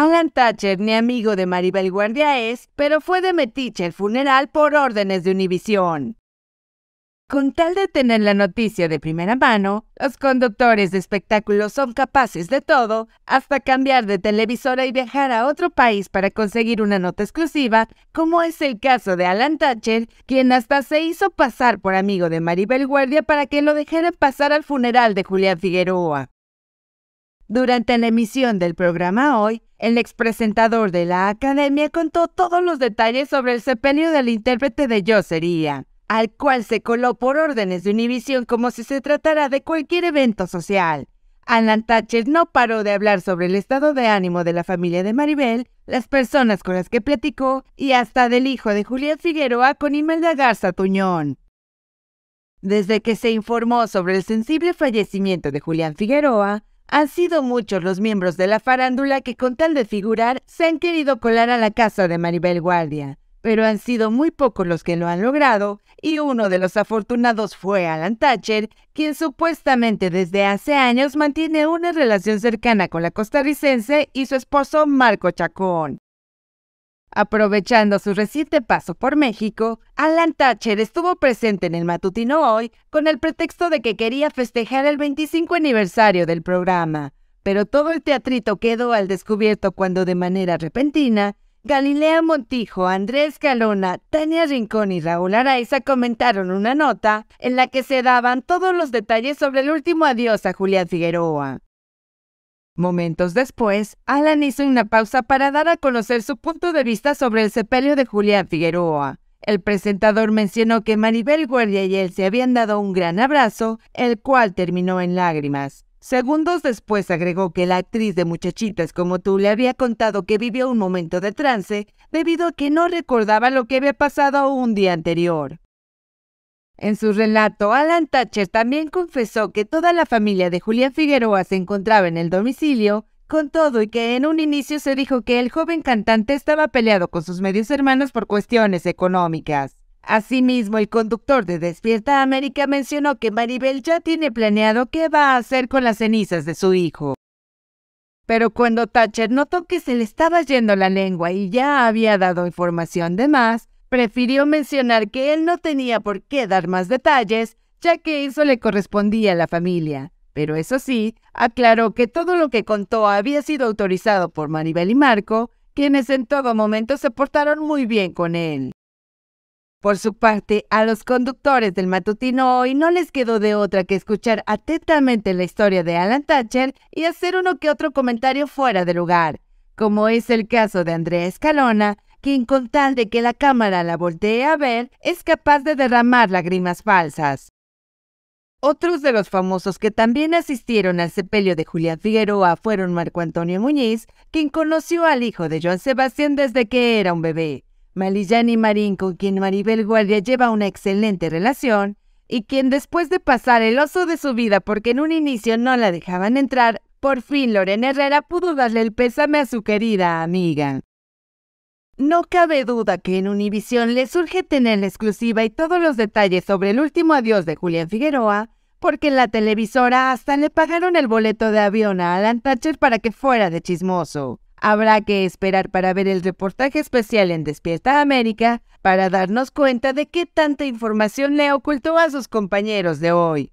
Alan Thatcher ni amigo de Maribel Guardia es, pero fue de metiche el funeral por órdenes de Univisión. Con tal de tener la noticia de primera mano, los conductores de espectáculos son capaces de todo, hasta cambiar de televisora y viajar a otro país para conseguir una nota exclusiva, como es el caso de Alan Thatcher, quien hasta se hizo pasar por amigo de Maribel Guardia para que lo dejara pasar al funeral de Julián Figueroa. Durante la emisión del programa hoy, el expresentador de la academia contó todos los detalles sobre el sepelio del intérprete de Yo Sería, al cual se coló por órdenes de Univisión como si se tratara de cualquier evento social. Alan Thatcher no paró de hablar sobre el estado de ánimo de la familia de Maribel, las personas con las que platicó y hasta del hijo de Julián Figueroa con Imelda Garza Tuñón. Desde que se informó sobre el sensible fallecimiento de Julián Figueroa, han sido muchos los miembros de la farándula que con tal de figurar se han querido colar a la casa de Maribel Guardia, pero han sido muy pocos los que lo han logrado y uno de los afortunados fue Alan Thatcher, quien supuestamente desde hace años mantiene una relación cercana con la costarricense y su esposo Marco Chacón. Aprovechando su reciente paso por México, Alan Thatcher estuvo presente en el matutino hoy con el pretexto de que quería festejar el 25 aniversario del programa, pero todo el teatrito quedó al descubierto cuando de manera repentina, Galilea Montijo, Andrés Calona, Tania Rincón y Raúl Araiza comentaron una nota en la que se daban todos los detalles sobre el último adiós a Julián Figueroa. Momentos después, Alan hizo una pausa para dar a conocer su punto de vista sobre el sepelio de Julián Figueroa. El presentador mencionó que Maribel Guardia y él se habían dado un gran abrazo, el cual terminó en lágrimas. Segundos después agregó que la actriz de Muchachitas como tú le había contado que vivió un momento de trance debido a que no recordaba lo que había pasado un día anterior. En su relato, Alan Thatcher también confesó que toda la familia de Julián Figueroa se encontraba en el domicilio, con todo y que en un inicio se dijo que el joven cantante estaba peleado con sus medios hermanos por cuestiones económicas. Asimismo, el conductor de Despierta América mencionó que Maribel ya tiene planeado qué va a hacer con las cenizas de su hijo. Pero cuando Thatcher notó que se le estaba yendo la lengua y ya había dado información de más, Prefirió mencionar que él no tenía por qué dar más detalles, ya que eso le correspondía a la familia. Pero eso sí, aclaró que todo lo que contó había sido autorizado por Maribel y Marco, quienes en todo momento se portaron muy bien con él. Por su parte, a los conductores del matutino hoy no les quedó de otra que escuchar atentamente la historia de Alan Thatcher y hacer uno que otro comentario fuera de lugar, como es el caso de Andrea Escalona, quien con tal de que la cámara la voltee a ver, es capaz de derramar lágrimas falsas. Otros de los famosos que también asistieron al sepelio de Julia Figueroa fueron Marco Antonio Muñiz, quien conoció al hijo de Joan Sebastián desde que era un bebé, Malillani Marín, con quien Maribel Guardia lleva una excelente relación, y quien después de pasar el oso de su vida porque en un inicio no la dejaban entrar, por fin Lorena Herrera pudo darle el pésame a su querida amiga. No cabe duda que en Univision le surge tener la exclusiva y todos los detalles sobre el último adiós de Julián Figueroa, porque en la televisora hasta le pagaron el boleto de avión a Alan Thatcher para que fuera de chismoso. Habrá que esperar para ver el reportaje especial en Despierta América para darnos cuenta de qué tanta información le ocultó a sus compañeros de hoy.